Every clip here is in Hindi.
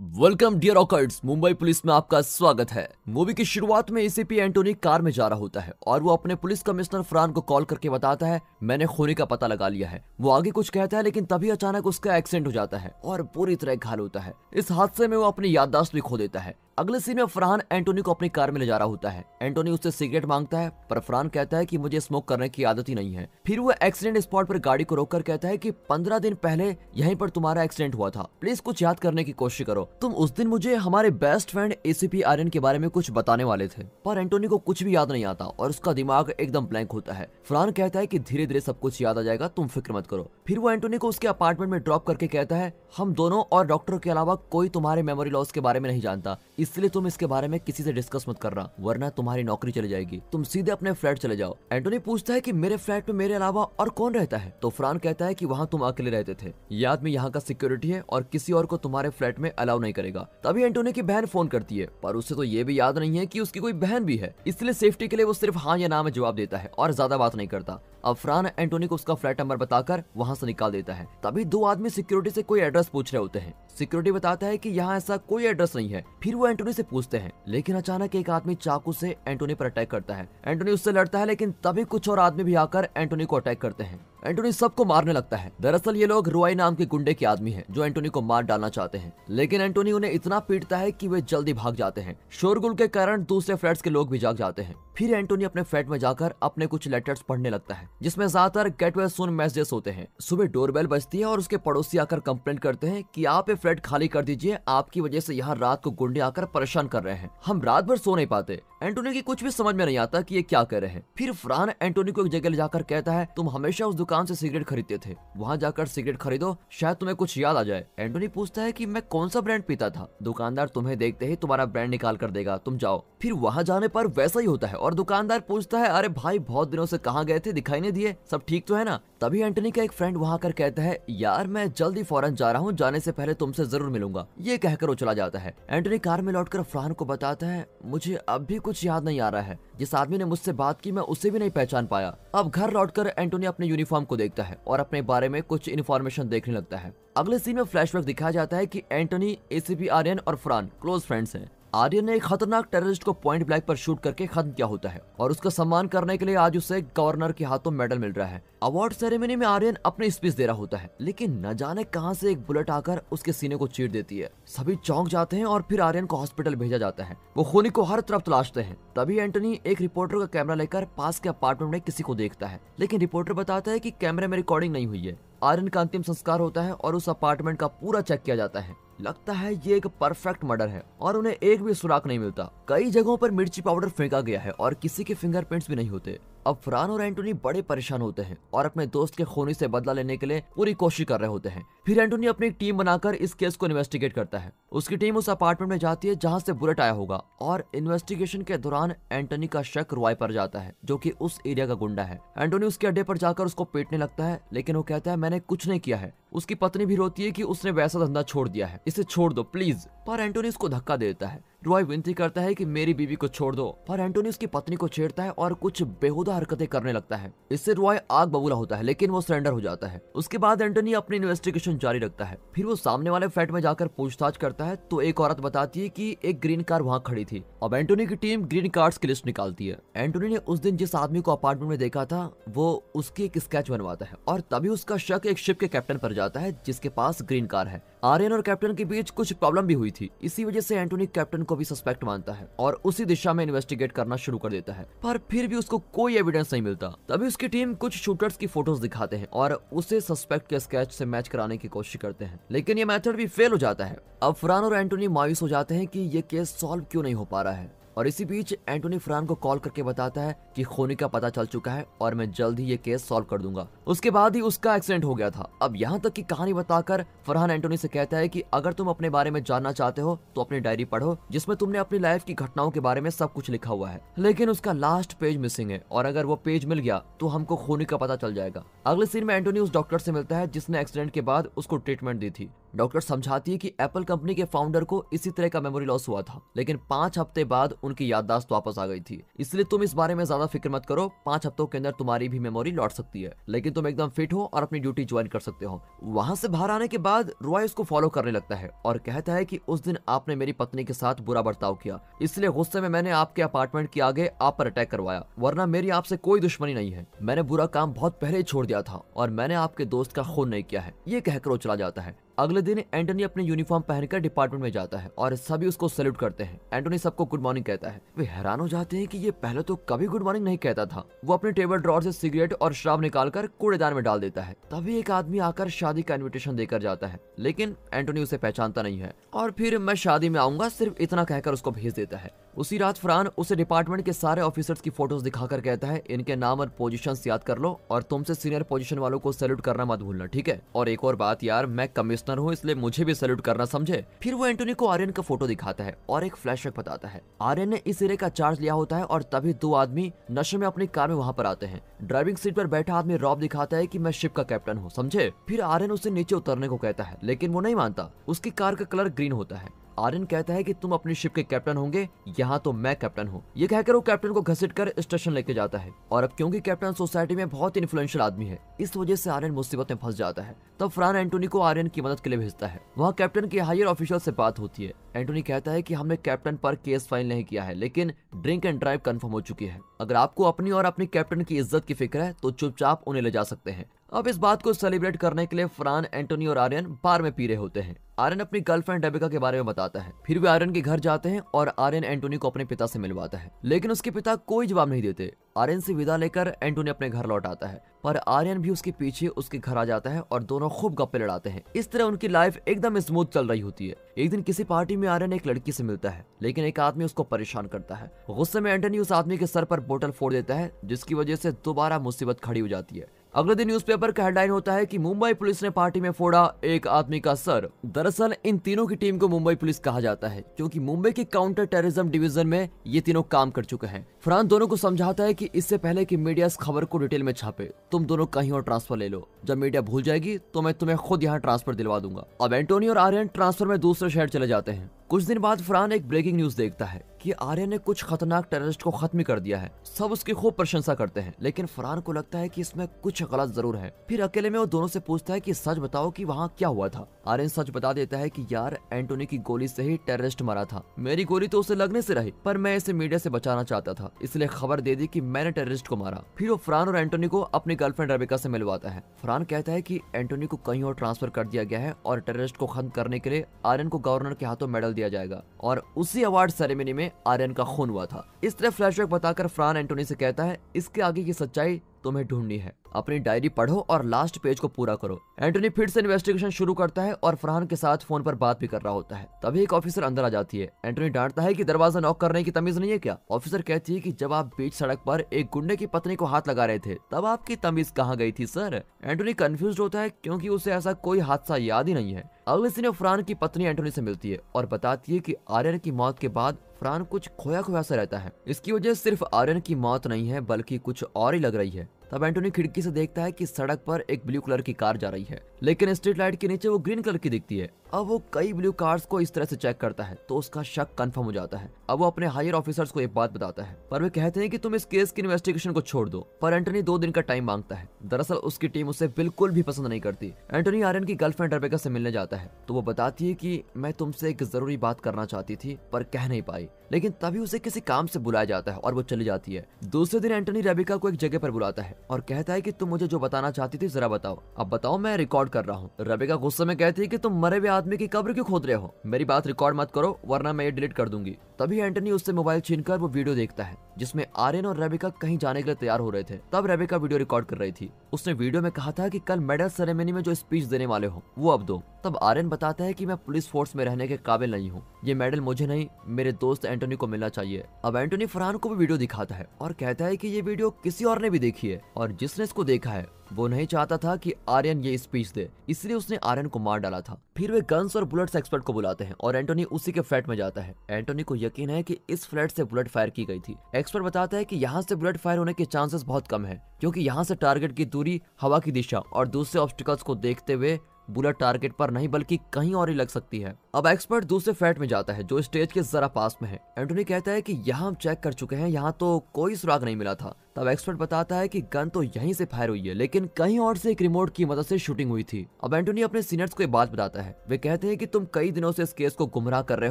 welcome dear awkwards Mumbai police में आपका स्वागत है मूवी की शुरुआत में एसीपी एंटोनी कार में जा रहा होता है और वो अपने पुलिस कमिश्नर फ्रान को कॉल करके बताता है मैंने खोने का पता लगा लिया है वो आगे कुछ कहता है लेकिन तभी अचानक उसका एक्सीडेंट हो जाता है और पूरी तरह घायल होता है इस हादसे में वो अपनी याददाश्त भी खो देता है अगले सीन में फरहान एंटोनी को अपनी कार में ले जा रहा होता है एंटोनी उससे सिगरेट मांगता है पर फरहान कहता है कि मुझे स्मोक करने की आदत ही नहीं है फिर वो एक्सीडेंट स्पॉट पर गाड़ी को रोककर कहता है कि पंद्रह दिन पहले यहीं पर तुम्हारा एक्सीडेंट हुआ था प्लीज कुछ याद करने की कोशिश करो तुम उस दिन मुझे हमारे बेस्ट फ्रेंड ए आर्यन के बारे में कुछ बताने वाले थे पर एंटोनी को कुछ भी याद नहीं आता और उसका दिमाग एकदम ब्लैंक होता है फरहान कहता है की धीरे धीरे सब कुछ याद आ जाएगा तुम फिक्र मत करो फिर वो एंटोनी को उसके अपार्टमेंट में ड्रॉप करके कहता है हम दोनों और डॉक्टर के अलावा कोई तुम्हारे मेमोरी लॉस के बारे में नहीं जानता इसलिए तुम इसके बारे में किसी से डिस्कस मत कर रहा वरना तुम्हारी नौकरी चली जाएगी तुम सीधे अपने फ्लैट चले जाओ एंटोनी पूछता है की मेरे फ्लैट में मेरे अलावा और कौन रहता है तो फ्रान कहता है की वहाँ तुम अकेले रहते थे ये आदमी यहाँ का सिक्योरिटी है और किसी और को तुम्हारे फ्लैट में अलाउ नहीं करेगा तभी एंटोनी की बहन फोन करती है पर उसे तो ये भी याद नहीं है की उसकी कोई बहन भी है इसलिए सेफ्टी के लिए वो सिर्फ हाँ या ना में जवाब देता है और ज्यादा बात नहीं करता अफरान एंटोनी को उसका फ्लैट नंबर बताकर वहाँ से निकाल देता है तभी दो आदमी सिक्योरिटी से कोई एड्रेस पूछ रहे होते हैं सिक्योरिटी बताता है कि यहाँ ऐसा कोई एड्रेस नहीं है फिर वो एंटोनी से पूछते हैं लेकिन अचानक एक आदमी चाकू से एंटोनी पर अटैक करता है एंटोनी उससे लड़ता है लेकिन तभी कुछ और आदमी भी आकर एंटोनी को अटैक करते हैं एंटोनी सबको मारने लगता है दरअसल ये लोग रुआई नाम के गुंडे के आदमी है जो एंटोनी को मार डालना चाहते हैं लेकिन एंटोनी उन्हें इतना पीटता है की वे जल्दी भाग जाते हैं शोरगुल के कारण दूसरे फ्लैट के लोग भी जाग जाते हैं फिर एंटोनी अपने फ्लैट में जाकर अपने कुछ लेटर्स पढ़ने लगता है जिसमें ज्यादातर वे सुन मैसेजेस होते हैं सुबह डोरबेल बजती है और उसके पड़ोसी आकर कंप्लेंट करते हैं कि आप ये फ्लैट खाली कर दीजिए आपकी वजह से यहाँ रात को गुंडे आकर परेशान कर रहे हैं हम रात भर सो नहीं पाते एंटोनी की कुछ भी समझ में नहीं आता की ये क्या कर रहे हैं फिर फ्रान एंटोनी को एक जगह ले जाकर कहता है तुम हमेशा उस दुकान दुकान से सिगरेट खरीदते थे वहाँ जाकर सिगरेट खरीदो शायद तुम्हें कुछ याद आ जाए एंटोनी पूछता है की मैं कौन सा ब्रांड पीता था दुकानदार तुम्हें देखते ही तुम्हारा ब्रांड निकाल कर देगा तुम जाओ फिर वहाँ जाने पर वैसा ही होता है और दुकानदार पूछता है अरे भाई बहुत दिनों से कहाँ गए थे दिखाई नहीं दिए सब ठीक तो है ना तभी एंटनी का एक फ्रेंड वहाँ कर कहता है यार मैं जल्दी फॉरन जा रहा हूँ जाने से पहले तुमसे जरूर मिलूंगा ये कहकर वो चला जाता है एंटनी कार में लौटकर फ्रान को बताता है मुझे अब भी कुछ याद नहीं आ रहा है जिस आदमी ने मुझसे बात की मैं उसे भी नहीं पहचान पाया अब घर लौटकर एंटोनी अपने यूनिफॉर्म को देखता है और अपने बारे में कुछ इन्फॉर्मेशन देखने लगता है अगले सीन में फ्लैशबैक दिखाया जाता है कि एंटोनी एसीपी आर्यन और फ्रान क्लोज फ्रेंड्स हैं आर्यन ने एक खतरनाक टेररिस्ट को पॉइंट ब्लैक पर शूट करके खत्म किया होता है और उसका सम्मान करने के लिए आज उसे गवर्नर के हाथों मेडल मिल रहा है अवार्ड सेरेमनी में आर्यन अपनी स्पीच दे रहा होता है लेकिन न जाने कहां से एक बुलेट आकर उसके सीने को चीर देती है सभी चौंक जाते हैं और फिर आर्यन को हॉस्पिटल भेजा जाता है वो खूनी को हर तरफ तलाशते हैं तभी एंटनी एक रिपोर्टर का कैमरा लेकर पास के अपार्टमेंट में किसी को देखता है लेकिन रिपोर्टर बताता है की कैमरे में रिकॉर्डिंग नहीं हुई है आर्यन का अंतिम संस्कार होता है और उस अपार्टमेंट का पूरा चेक किया जाता है लगता है ये एक परफेक्ट मर्डर है और उन्हें एक भी सुराग नहीं मिलता कई जगहों पर मिर्ची पाउडर फेंका गया है और किसी के फिंगरप्रिंट्स भी नहीं होते अब फरान और एंटोनी बड़े परेशान होते हैं और अपने दोस्त के खूनी से बदला लेने के लिए पूरी कोशिश कर रहे होते हैं फिर एंटोनी अपनी एक टीम बनाकर इस केस को इन्वेस्टिगेट करता है उसकी टीम उस अपार्टमेंट में जाती है जहाँ से बुलेट आया होगा और इन्वेस्टिगेशन के दौरान एंटोनी का शक रुआई पर जाता है जो की उस एरिया का गुंडा है एंटोनी उसके अड्डे पर जाकर उसको पेटने लगता है लेकिन वो कहता है मैंने कुछ नहीं किया है उसकी पत्नी भी रोती है कि उसने वैसा धंधा छोड़ दिया है इसे छोड़ दो प्लीज पर एंटोनी उसको धक्का दे देता है रॉय विनती करता है कि मेरी बीवी को छोड़ दो पर एंटोनी उसकी पत्नी को छेड़ता है और कुछ बेहुदा हरकतें करने लगता है इससे रॉय आग बबूला होता है लेकिन वो सरेंडर हो जाता है उसके बाद एंटोनी अपनी इन्वेस्टिगेशन जारी रखता है फिर वो सामने वाले फ्लैट में जाकर पूछताछ करता है तो एक औरत बताती है की एक ग्रीन कार वहाँ खड़ी थी अब एंटोनी की टीम ग्रीन कार्ड की लिस्ट निकालती है एंटोनी ने उस दिन जिस आदमी को अपार्टमेंट में देखा था वो उसकी एक स्केच बनवाता है और तभी उसका शक एक शिप के कैप्टन पर जाता जाता है जिसके पास ग्रीन कार है आर्यन और कैप्टन के बीच कुछ प्रॉब्लम भी हुई थी इसी वजह से एंटोनी कैप्टन को भी सस्पेक्ट मानता है और उसी दिशा में इन्वेस्टिगेट करना शुरू कर देता है पर फिर भी उसको कोई एविडेंस नहीं मिलता तभी उसकी टीम कुछ शूटर्स की फोटोज दिखाते हैं और उसे सस्पेक्ट के स्केच से मैच कराने की कोशिश करते हैं लेकिन ये मेथड भी फेल हो जाता है अब फरान और एंटोनी मायूस हो जाते हैं की ये केस सोल्व क्यों नहीं हो पा रहा है और इसी बीच एंटोनी फ्रान को कॉल करके बताता है कि खोनी का पता चल चुका है और मैं जल्द ही ये केस सॉल्व कर दूंगा उसके बाद ही उसका एक्सीडेंट हो गया था अब यहाँ तक की कहानी बताकर फरहान एंटोनी से कहता है कि अगर तुम अपने बारे में जानना चाहते हो तो अपनी डायरी पढ़ो जिसमें तुमने अपनी लाइफ की घटनाओं के बारे में सब कुछ लिखा हुआ है लेकिन उसका लास्ट पेज मिसिंग है और अगर वो पेज मिल गया तो हमको खोनी का पता चल जाएगा अगले सीन में एंटोनी उस डॉक्टर से मिलता है जिसने एक्सीडेंट के बाद उसको ट्रीटमेंट दी थी डॉक्टर समझाती है कि एप्पल कंपनी के फाउंडर को इसी तरह का मेमोरी लॉस हुआ था लेकिन पांच हफ्ते बाद उनकी याददाश्त वापस आ गई थी इसलिए तुम इस बारे में ज्यादा फिक्र मत करो पांच हफ्तों के अंदर तुम्हारी भी मेमोरी लौट सकती है लेकिन तुम एकदम फिट हो और अपनी ड्यूटी ज्वाइन कर सकते हो वहां से बाहर आने के बाद रॉय उसको फॉलो करने लगता है और कहता है की उस दिन आपने मेरी पत्नी के साथ बुरा बर्ताव किया इसलिए गुस्से में मैंने आपके अपार्टमेंट के आगे आप पर अटैक करवाया वरना मेरी आपसे कोई दुश्मनी नहीं है मैंने बुरा काम बहुत पहले छोड़ दिया था और मैंने आपके दोस्त का खून नहीं किया है ये कहकर वो चला जाता है अगले दिन एंटोनी अपने यूनिफॉर्म पहनकर डिपार्टमेंट में जाता है और सभी उसको सैल्यूट करते हैं एंटोनी सबको गुड मॉर्निंग कहता है वे हैरान हो जाते हैं कि ये पहले तो कभी गुड मॉर्निंग नहीं कहता था वो अपने टेबल ड्रॉर से सिगरेट और शराब निकालकर कूड़ेदान में डाल देता है तभी एक आदमी आकर शादी का इन्विटेशन देकर जाता है लेकिन एंटोनी उसे पहचानता नहीं है और फिर मैं शादी में आऊंगा सिर्फ इतना कहकर उसको भेज देता है उसी रात फरान उसे डिपार्टमेंट के सारे ऑफिसर्स की फोटोज दिखाकर कहता है इनके नाम और पोजीशंस याद कर लो और तुमसे सीनियर पोजीशन वालों को सैल्यूट करना मत भूलना ठीक है और एक और बात यार मैं कमिश्नर पर्सनल हूँ इसलिए मुझे भी सैल्यूट करना समझे फिर वो एंटोनी को आर्यन का फोटो दिखाता है और एक फ्लैशबैक बताता है आर्यन ने इस एरिया का चार्ज लिया होता है और तभी दो आदमी नशे में अपनी कार में वहाँ पर आते हैं ड्राइविंग सीट पर बैठा आदमी रॉब दिखाता है की मैं शिप का कैप्टन हूँ समझे फिर आर्यन उसे नीचे उतरने को कहता है लेकिन वो नहीं मानता उसकी कार का कलर ग्रीन होता है आर्यन कहता है कि तुम अपनी शिप के कैप्टन होंगे यहाँ तो मैं कैप्टन हूँ ये कहकर वो कैप्टन को घसीट कर स्टेशन लेके जाता है और अब क्योंकि कैप्टन सोसाइटी में बहुत इन्फ्लुएंशियल आदमी है इस वजह से आर्यन मुसीबत में फंस जाता है तब फ्रान एंटोनी को आर्यन की मदद के लिए भेजता है वहाँ कैप्टन की हायर ऑफिशियल से बात होती है एंटोनी कहता है कि हमने कैप्टन पर केस फाइल नहीं किया है लेकिन ड्रिंक एंड ड्राइव कंफर्म हो चुकी है अगर आपको अपनी और अपने कैप्टन की इज्जत की फिक्र है तो चुपचाप उन्हें ले जा सकते हैं अब इस बात को सेलिब्रेट करने के लिए फ्रान एंटोनी और आर्यन बार में पी रहे होते हैं आर्यन अपनी गर्लफ्रेंड डेबिका के बारे में बताता है फिर वे आर्यन के घर जाते हैं और आर्यन एंटोनी को अपने पिता से मिलवाता है लेकिन उसके पिता कोई जवाब नहीं देते आर्यन से विदा लेकर एंटोनी अपने घर लौट आता है पर आर्यन भी उसके पीछे उसके घर आ जाता है और दोनों खूब गप्पे लड़ाते हैं इस तरह उनकी लाइफ एकदम स्मूथ चल रही होती है एक दिन किसी पार्टी में आर्यन एक लड़की से मिलता है लेकिन एक आदमी उसको परेशान करता है गुस्से में एंटनी उस आदमी के सर पर बोतल फोड़ देता है जिसकी वजह से दोबारा मुसीबत खड़ी हो जाती है अगले दिन न्यूज़पेपर का हेडलाइन होता है कि मुंबई पुलिस ने पार्टी में फोड़ा एक आदमी का सर दरअसल इन तीनों की टीम को मुंबई पुलिस कहा जाता है क्योंकि मुंबई के काउंटर टेररिज्म डिवीजन में ये तीनों काम कर चुके हैं फरहान दोनों को समझाता है कि इससे पहले कि मीडिया इस खबर को डिटेल में छापे तुम दोनों कहीं और ट्रांसफर ले लो जब मीडिया भूल जाएगी तो मैं तुम्हें खुद यहाँ ट्रांसफर दिलवा दूंगा अब एंटोनी और आर्यन ट्रांसफर में दूसरे शहर चले जाते हैं कुछ दिन बाद फरहान एक ब्रेकिंग न्यूज देखता है कि आर्यन ने कुछ खतरनाक टेररिस्ट को खत्म कर दिया है सब उसकी खूब प्रशंसा करते हैं लेकिन फरहान को लगता है कि इसमें कुछ गलत जरूर है फिर अकेले में वो दोनों से पूछता है कि सच बताओ कि वहाँ क्या हुआ था आर्यन सच बता देता है कि यार एंटोनी की गोली से ही टेररिस्ट मरा था मेरी गोली तो उसे लगने से रही पर मैं इसे मीडिया से बचाना चाहता था इसलिए खबर दे दी की मैंने टेररिस्ट को मारा फिर वो फरहान और एंटोनी को अपनी गर्लफ्रेंड रबिका से मिलवाता है फरहान कहता है की एंटोनी को कहीं और ट्रांसफर कर दिया गया है और टेररिस्ट को खत्म करने के लिए आर्यन को गवर्नर के हाथों मेडल दिया जाएगा और उसी अवार्ड सेरेमनी में आर्यन का खून हुआ था इस तरह फ्लैशबैक बताकर फ्रान एंटोनी से कहता है इसके आगे की सच्चाई तुम्हें ढूंढनी है अपनी डायरी पढ़ो और लास्ट पेज को पूरा करो एंटोनी फिर से इन्वेस्टिगेशन शुरू करता है और फरहान के साथ फोन पर बात भी कर रहा होता है तभी एक ऑफिसर अंदर आ जाती है एंटोनी डांटता है की दरवाजा नॉक करने की तमीज नहीं है क्या ऑफिसर कहती है की जब आप बीच सड़क पर एक गुंडे की पत्नी को हाथ लगा रहे थे तब आपकी तमीज कहाँ गई थी सर एंटोनी कंफ्यूज होता है क्योंकि उसे ऐसा कोई हादसा याद ही नहीं है अगले दिन फरहान की पत्नी एंटोनी से मिलती है और बताती है कि आर्यन की मौत के बाद फरहान कुछ खोया खोया सा रहता है इसकी वजह सिर्फ आर्यन की मौत नहीं है बल्कि कुछ और ही लग रही है तब एंटोनी खिड़की से देखता है कि सड़क पर एक ब्लू कलर की कार जा रही है लेकिन स्ट्रीट लाइट के नीचे वो ग्रीन कलर की दिखती है अब वो कई ब्लू कार्स को इस तरह से चेक करता है तो उसका शक कंफर्म हो जाता है अब वो अपने हायर ऑफिसर्स को एक बात बताता है पर वे कहते हैं कि तुम इस केस की इन्वेस्टिगेशन को छोड़ दो पर एंटनी दो दिन का टाइम मांगता है दरअसल उसकी टीम उसे बिल्कुल भी पसंद नहीं करती एंटनी आर्यन की गर्लफ्रेंड रेबेका से मिलने जाता है तो वो बताती है की मैं तुमसे एक जरूरी बात करना चाहती थी पर कह नहीं पाई लेकिन तभी उसे किसी काम से बुलाया जाता है और वो चली जाती है दूसरे दिन एंटनी रेबिका को एक जगह पर बुलाता है और कहता है की तुम मुझे जो बताना चाहती थी जरा बताओ अब बताओ मैं रिकॉर्ड रिकॉर्ड कर रहा हूँ रबिका गुस्से में कहती है कि तुम मरे हुए आदमी की कब्र क्यों खोद रहे हो मेरी बात रिकॉर्ड मत करो वरना मैं ये डिलीट कर दूंगी तभी एंटनी उससे मोबाइल छीन कर वो वीडियो देखता है जिसमे आर्यन और रेबिका कहीं जाने के लिए तैयार हो रहे थे तब रेबिका वीडियो रिकॉर्ड कर रही थी उसने वीडियो में कहा था की कल मेडल सेरेमनी में जो स्पीच देने वाले हो वो अब दो तब आर्यन बताता है की मैं पुलिस फोर्स में रहने के काबिल नहीं हूँ ये मेडल मुझे नहीं मेरे दोस्त एंटोनी को मिलना चाहिए अब एंटोनी फरहान को भी वीडियो दिखाता है और कहता है की ये वीडियो किसी और ने भी देखी है और जिसने इसको देखा है वो नहीं चाहता था कि आर्यन ये स्पीच दे इसलिए उसने आर्यन को मार डाला था फिर वे गन्स और बुलेट्स एक्सपर्ट को बुलाते हैं और एंटोनी उसी के फ्लैट में जाता है एंटोनी को यकीन है कि इस फ्लैट से बुलेट फायर की गई थी एक्सपर्ट बताता है कि यहाँ से बुलेट फायर होने के चांसेस बहुत कम है क्योंकि यहाँ से टारगेट की दूरी हवा की दिशा और दूसरे ऑब्स्टिकल्स को देखते हुए बुलेट टारगेट पर नहीं बल्कि कहीं और ही लग सकती है अब एक्सपर्ट दूसरे फ्लैट में जाता है जो स्टेज के जरा पास में है एंटोनी कहता है कि यहाँ हम चेक कर चुके हैं यहाँ तो कोई सुराग नहीं मिला था तब एक्सपर्ट बताता है कि गन तो यहीं से फायर हुई है लेकिन कहीं और से एक रिमोट की मदद से शूटिंग हुई थी अब एंटोनी अपने सीनियर्स को ये बात बताता है वे कहते हैं कि तुम कई दिनों से इस केस को गुमराह कर रहे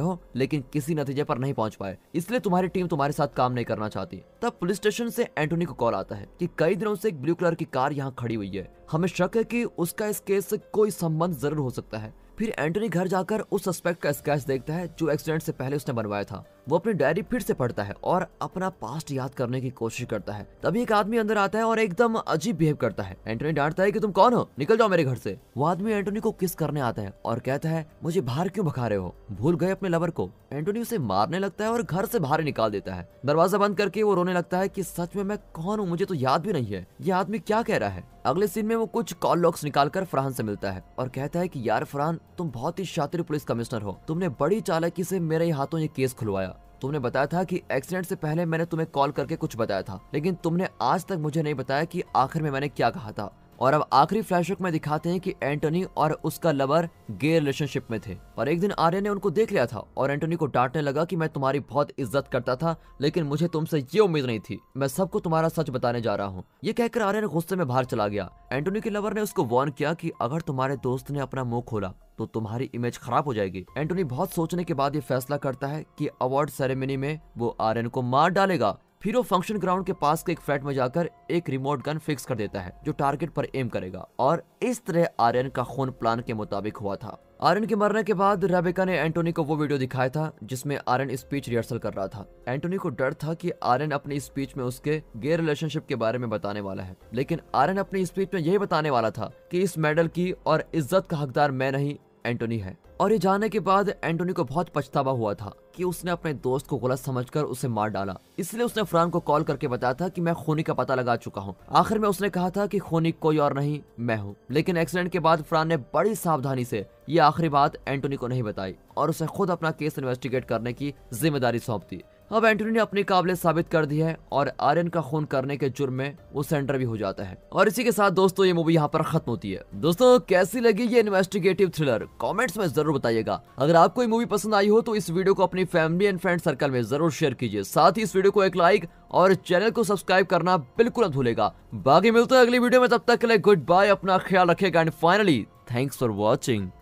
हो लेकिन किसी नतीजे पर नहीं पहुंच पाए इसलिए तुम्हारी टीम तुम्हारे साथ काम नहीं करना चाहती तब पुलिस स्टेशन से एंटोनी को कॉल आता है की कई दिनों से एक ब्लू कलर की कार यहाँ खड़ी हुई है हमें शक है की उसका इस केस से कोई संबंध जरूर हो सकता है फिर एंटनी घर जाकर उस सस्पेक्ट का स्केच देखता है जो एक्सीडेंट से पहले उसने बनवाया था वो अपनी डायरी फिर से पढ़ता है और अपना पास्ट याद करने की कोशिश करता है तभी एक आदमी अंदर आता है और एकदम अजीब बिहेव करता है एंटोनी डांटता है कि तुम कौन हो निकल जाओ मेरे घर से वो आदमी एंटोनी को किस करने आता है और कहता है मुझे बाहर क्यों भखा रहे हो भूल गए अपने लवर को एंटोनी उसे मारने लगता है और घर से बाहर निकाल देता है दरवाजा बंद करके वो रोने लगता है की सच में मैं कौन हूँ मुझे तो याद भी नहीं है ये आदमी क्या कह रहा है अगले सीन में वो कुछ कॉल लॉक्स निकाल कर फरहान से मिलता है और कहता है कि यार फरहान तुम बहुत ही शातिर पुलिस कमिश्नर हो तुमने बड़ी चालाकी से मेरे हाथों ये केस खुलवाया तुमने बताया था कि एक्सीडेंट से पहले मैंने तुम्हें कॉल करके कुछ बताया था लेकिन तुमने आज तक मुझे नहीं बताया कि आखिर में मैंने क्या कहा था और अब आखिरी फ्लैशबैक में दिखाते हैं कि एंटोनी और उसका लवर गे रिलेशनशिप में थे और एक दिन आर्यन ने उनको देख लिया था और एंटोनी को डांटने लगा कि मैं तुम्हारी बहुत इज्जत करता था लेकिन मुझे तुमसे ये उम्मीद नहीं थी मैं सबको तुम्हारा सच बताने जा रहा हूँ ये कहकर आर्यन गुस्से में बाहर चला गया एंटोनी के लवर ने उसको वार्न किया कि अगर तुम्हारे दोस्त ने अपना मुंह खोला तो तुम्हारी इमेज खराब हो जाएगी एंटोनी बहुत सोचने के बाद ये फैसला करता है कि अवार्ड सेरेमनी में वो आर्यन को मार डालेगा फिर वो फंक्शन ग्राउंड के पास के एक फ्लैट में जाकर एक रिमोट गन फिक्स कर देता है जो टारगेट पर एम करेगा और इस तरह आर्यन का खून प्लान के मुताबिक हुआ था आर्यन के मरने के बाद रेबिका ने एंटोनी को वो वीडियो दिखाया था जिसमें आर्यन स्पीच रिहर्सल कर रहा था एंटोनी को डर था कि आर्यन अपनी स्पीच में उसके गे रिलेशनशिप के बारे में बताने वाला है लेकिन आर्यन अपनी स्पीच में यही बताने वाला था कि इस मेडल की और इज्जत का हकदार मैं नहीं एंटोनी है और ये जानने के बाद एंटोनी को बहुत पछतावा हुआ था कि उसने अपने दोस्त को गलत समझकर उसे मार डाला इसलिए उसने फ्रान को कॉल करके बताया था कि मैं खोनी का पता लगा चुका हूँ आखिर में उसने कहा था कि खोनी कोई और नहीं मैं हूँ लेकिन एक्सीडेंट के बाद फ्रान ने बड़ी सावधानी से ये आखिरी बात एंटोनी को नहीं बताई और उसे खुद अपना केस इन्वेस्टिगेट करने की जिम्मेदारी सौंप दी अब एंटोनी ने अपनी काबिलियत साबित कर दी है और आर्यन का खून करने के जुर्म में वो सेंटर भी हो जाता है और इसी के साथ दोस्तों ये मूवी यहाँ पर खत्म होती है दोस्तों कैसी लगी ये इन्वेस्टिगेटिव थ्रिलर कमेंट्स में जरूर बताइएगा अगर आपको ये मूवी पसंद आई हो तो इस वीडियो को अपनी फैमिली एंड फ्रेंड सर्कल में जरूर शेयर कीजिए साथ ही इस वीडियो को एक लाइक और चैनल को सब्सक्राइब करना बिल्कुल न भूलेगा बाकी मिलते हैं अगली वीडियो में तब तक के लिए गुड बाय अपना ख्याल रखेगा and finally thanks for watching